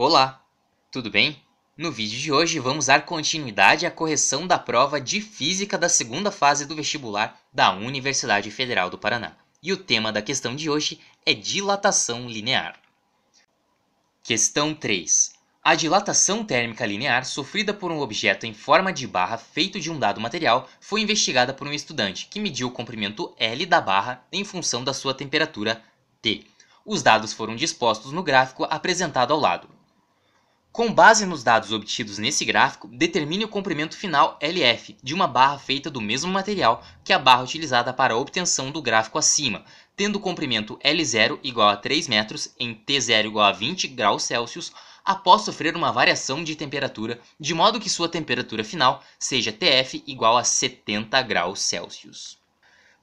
Olá, tudo bem? No vídeo de hoje vamos dar continuidade à correção da prova de Física da segunda fase do vestibular da Universidade Federal do Paraná. E o tema da questão de hoje é dilatação linear. Questão 3. A dilatação térmica linear sofrida por um objeto em forma de barra feito de um dado material foi investigada por um estudante que mediu o comprimento L da barra em função da sua temperatura T. Os dados foram dispostos no gráfico apresentado ao lado. Com base nos dados obtidos nesse gráfico, determine o comprimento final LF de uma barra feita do mesmo material que a barra utilizada para a obtenção do gráfico acima, tendo o comprimento L0 igual a 3 metros em T0 igual a 20 graus Celsius após sofrer uma variação de temperatura, de modo que sua temperatura final seja TF igual a 70 graus Celsius.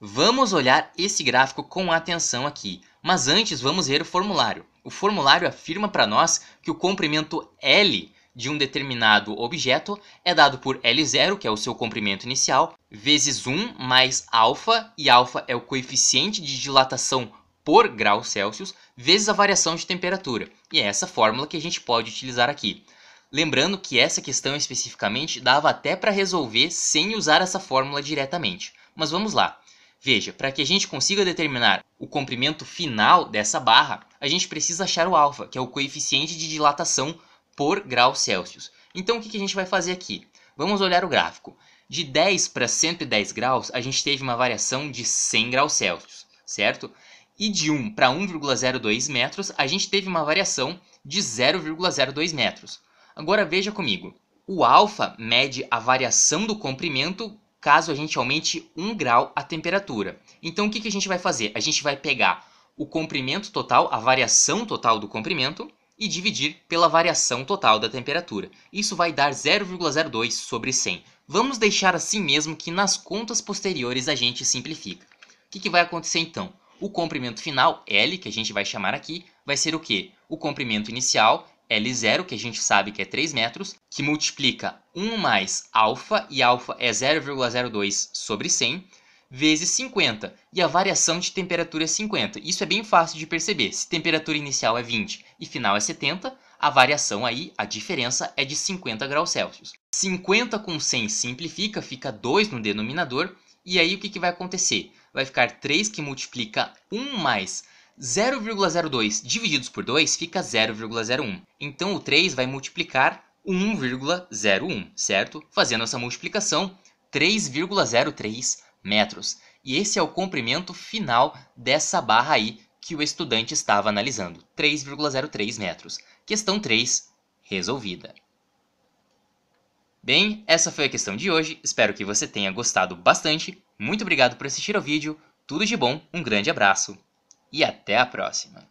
Vamos olhar esse gráfico com atenção aqui. Mas antes vamos ver o formulário. O formulário afirma para nós que o comprimento L de um determinado objeto é dado por L0, que é o seu comprimento inicial, vezes 1 mais alfa, e alfa é o coeficiente de dilatação por grau Celsius, vezes a variação de temperatura. E é essa fórmula que a gente pode utilizar aqui. Lembrando que essa questão especificamente dava até para resolver sem usar essa fórmula diretamente. Mas vamos lá. Veja, para que a gente consiga determinar o comprimento final dessa barra, a gente precisa achar o alfa, que é o coeficiente de dilatação por grau Celsius. Então o que, a gente vai fazer aqui? Vamos olhar o gráfico. De 10 para 110 graus, a gente teve uma variação de 100 graus Celsius, certo? E de 1 para 1,02 metros, a gente teve uma variação de 0,02 metros. Agora veja comigo. O alfa mede a variação do comprimento caso a gente aumente 1 grau a temperatura. Então o que, que a gente vai fazer? A gente vai pegar o comprimento total, a variação total do comprimento, e dividir pela variação total da temperatura. Isso vai dar 0,02 sobre 100. Vamos deixar assim mesmo que nas contas posteriores a gente simplifica. O que, que, vai acontecer então? O comprimento final, L, que a gente vai chamar aqui, vai ser o quê? O comprimento inicial L0, que a gente sabe que é 3 metros, que multiplica 1 mais alfa, e alfa é 0,02 sobre 100, vezes 50, e a variação de temperatura é 50. Isso é bem fácil de perceber. Se temperatura inicial é 20 e final é 70, a variação aí, a diferença é de 50 graus Celsius. 50 com 100 simplifica, fica 2 no denominador, e aí o que, que vai acontecer? Vai ficar 3 que multiplica 1 mais 0,02 divididos por 2 fica 0,01. Então o 3 vai multiplicar 1,01, certo? Fazendo essa multiplicação, 3,03 metros. E esse é o comprimento final dessa barra aí que o estudante estava analisando, 3,03 metros. Questão 3 resolvida. Bem, essa foi a questão de hoje. Espero que você tenha gostado bastante. Muito obrigado por assistir ao vídeo. Tudo de bom, um grande abraço e até a próxima!